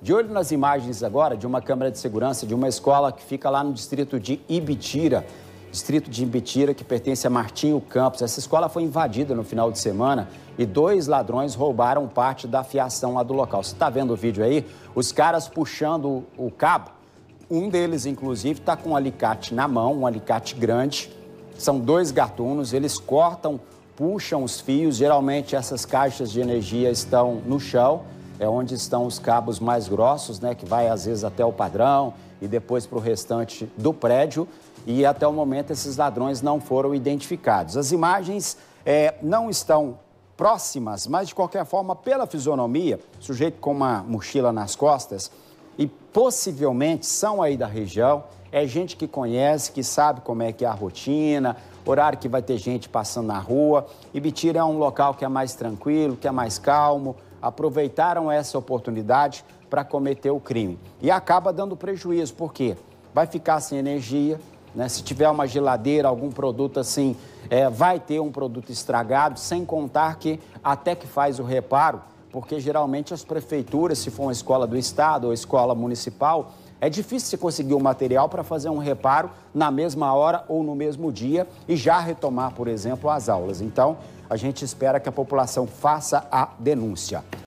De olho nas imagens agora de uma câmera de segurança de uma escola que fica lá no distrito de Ibitira, distrito de Ibitira, que pertence a Martinho Campos. Essa escola foi invadida no final de semana e dois ladrões roubaram parte da fiação lá do local. Você está vendo o vídeo aí? Os caras puxando o cabo. Um deles, inclusive, está com um alicate na mão, um alicate grande. São dois gatunos, eles cortam, puxam os fios. Geralmente, essas caixas de energia estão no chão é onde estão os cabos mais grossos, né, que vai às vezes até o padrão e depois para o restante do prédio. E até o momento esses ladrões não foram identificados. As imagens é, não estão próximas, mas de qualquer forma, pela fisionomia, sujeito com uma mochila nas costas e possivelmente são aí da região, é gente que conhece, que sabe como é que é a rotina, horário que vai ter gente passando na rua. Ibitira é um local que é mais tranquilo, que é mais calmo, aproveitaram essa oportunidade para cometer o crime. E acaba dando prejuízo, porque vai ficar sem energia, né? se tiver uma geladeira, algum produto assim, é, vai ter um produto estragado, sem contar que até que faz o reparo, porque geralmente as prefeituras, se for uma escola do estado ou escola municipal, é difícil se conseguir o um material para fazer um reparo na mesma hora ou no mesmo dia e já retomar, por exemplo, as aulas. Então, a gente espera que a população faça a denúncia.